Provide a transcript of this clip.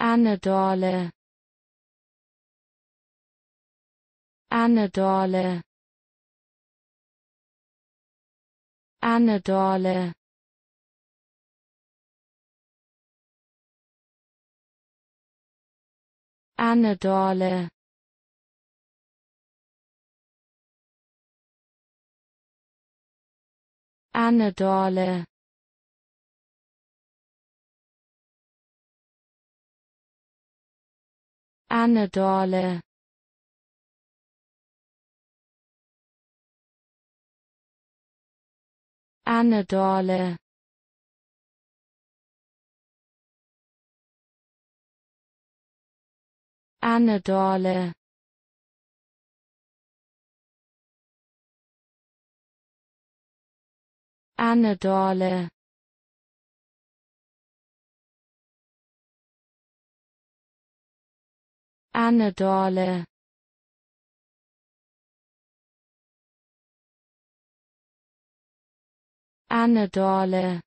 Anadolu Anadolu Anadolu Anadolu Anadolu Anne Dorle Anne Dorle Anne Dorle Anne Dorle Anne Dorle Anne Dorle